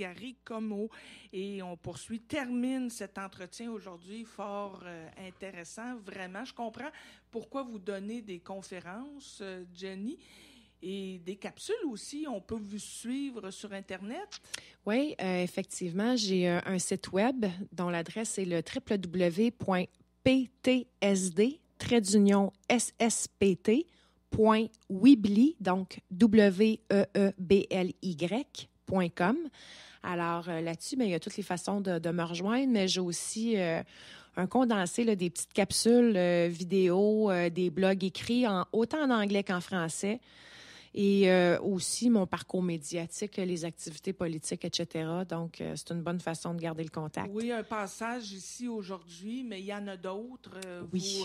Gary Como. Et on poursuit, termine cet entretien aujourd'hui fort euh, intéressant. Vraiment, je comprends pourquoi vous donnez des conférences, euh, Jenny et des capsules aussi. On peut vous suivre sur Internet. Oui, euh, effectivement, j'ai un, site web dont l'adresse est le www.ptsd d'union donc w e e alors euh, là-dessus, ben, il y a toutes les façons de, me rejoindre, mais j'ai aussi euh, un condensé là, des petites capsules euh, vidéo, des blogs écrits en, autant en anglais qu'en français. Et aussi mon parcours médiatique, les activités politiques, etc. Donc, c'est une bonne façon de garder le contact. Oui, un passage ici aujourd'hui, mais il y en a d'autres. oui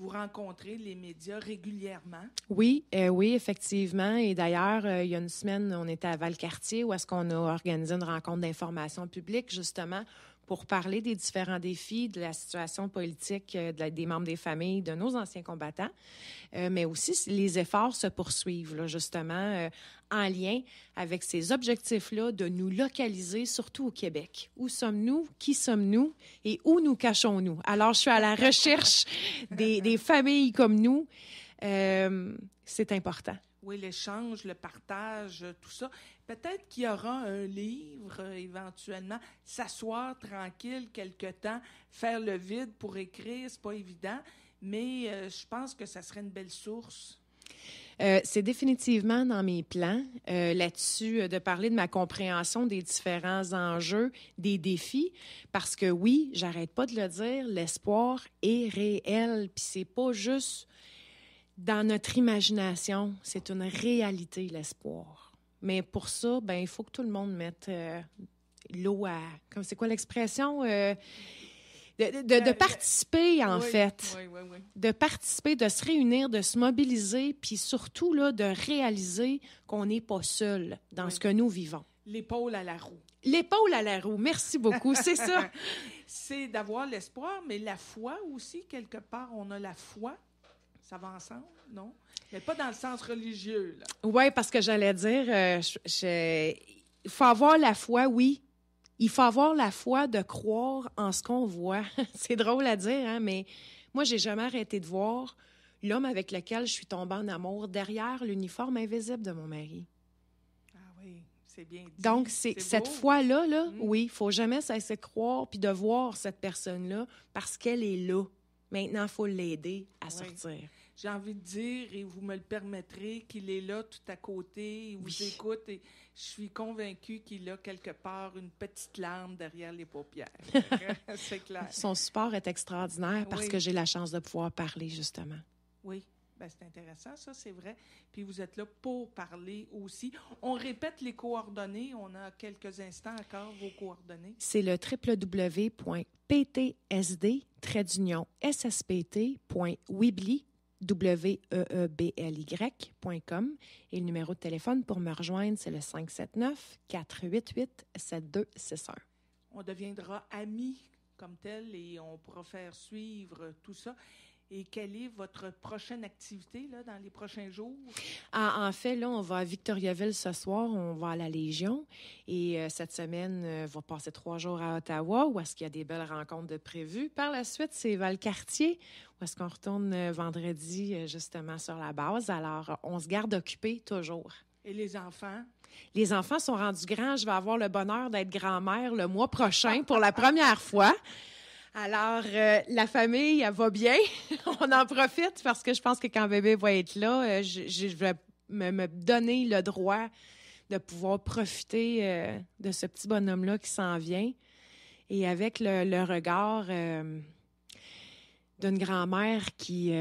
vous rencontrez les médias régulièrement. Oui, euh, oui, effectivement. Et d'ailleurs, euh, il y a une semaine, on était à Valcartier où est-ce qu'on a organisé une rencontre d'information publique, justement, pour parler des différents défis, de la situation politique euh, de des membres des familles, de nos anciens combattants, euh, mais aussi les efforts se poursuivent, justement, euh, en lien avec ces objectifs-là de nous localiser, surtout au Québec. Où sommes-nous? Qui sommes-nous? Et où nous cachons-nous? Alors, je suis à la recherche des, familles comme nous. c'est important. Oui, l'échange, le partage, tout ça. Peut-être qu'il y aura un livre euh, éventuellement, s'asseoir tranquille quelque temps, faire le vide pour écrire, c'est pas évident, mais euh, je pense que ça serait une belle source. Euh, c'est définitivement dans mes plans là-dessus de parler de ma compréhension des différents enjeux, des défis, parce que oui, j'arrête pas de le dire, l'espoir est réel, puis c'est pas juste dans notre imagination, c'est une réalité, l'espoir. Mais pour ça, ben, il faut que tout le monde mette euh, l'eau à. Comme c'est quoi l'expression? Euh, de, participer, en fait. de participer, de se réunir, de se mobiliser, puis surtout là, de réaliser qu'on n'est pas seul dans ce que nous vivons. L'épaule à la roue. L'épaule à la roue. Merci beaucoup. C'est ça. C'est d'avoir l'espoir, mais la foi aussi, quelque part. On a la foi ça va ensemble, non? Mais pas dans le sens religieux, là. Oui, parce que j'allais dire, euh, il faut avoir la foi, oui. Il faut avoir la foi de croire en ce qu'on voit. c'est drôle à dire, hein, mais moi, j'ai jamais arrêté de voir l'homme avec lequel je suis tombée en amour derrière l'uniforme invisible de mon mari. Ah oui, c'est bien Donc, c'est cette foi-là, là, mm. oui, il faut jamais cesser de croire puis de voir cette personne-là parce qu'elle est là. Maintenant, il faut l'aider à sortir j'ai envie de dire, et vous me le permettrez, qu'il est là tout à côté, il vous écoute, et je suis convaincue qu'il a quelque part une petite larme derrière les paupières. C'est clair. Son support est extraordinaire parce que j'ai la chance de pouvoir parler, justement. Oui. Ben, c'est intéressant, ça, c'est vrai. Puis vous êtes là pour parler aussi. On répète les coordonnées. On a quelques instants encore vos coordonnées. C'est le www.ptsd-spt.wibli W-E-E-B-L-Y.com. Et le numéro de téléphone pour me rejoindre, c'est le 579-488-7261. On deviendra amis comme tel et on pourra faire suivre tout ça. Et quelle est votre prochaine activité là, dans les prochains jours? Ah, en fait, là, on va à Victoriaville ce soir, on va à la Légion. Et euh, cette semaine, euh, on va passer trois jours à Ottawa, où est-ce qu'il y a des belles rencontres de prévues. Par la suite, c'est Valcartier, où est-ce qu'on retourne euh, vendredi, justement, sur la base. Alors, on se garde occupé toujours. Et les enfants? Les enfants sont rendus grands. Je vais avoir le bonheur d'être grand-mère le mois prochain pour la première fois. Alors, la famille, elle va bien. on en profite parce que je pense que quand bébé va être là, euh, je, vais me, donner le droit de pouvoir profiter euh, de ce petit bonhomme-là qui s'en vient. Et avec le, regard euh, d'une grand-mère qui,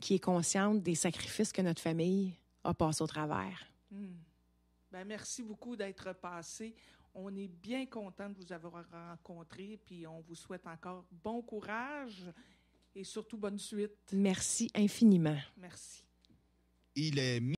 qui est consciente des sacrifices que notre famille a passés au travers. Hmm. Ben, merci beaucoup d'être passé. On est bien content de vous avoir rencontré, puis on vous souhaite encore bon courage et surtout bonne suite. Merci infiniment. Merci. Il est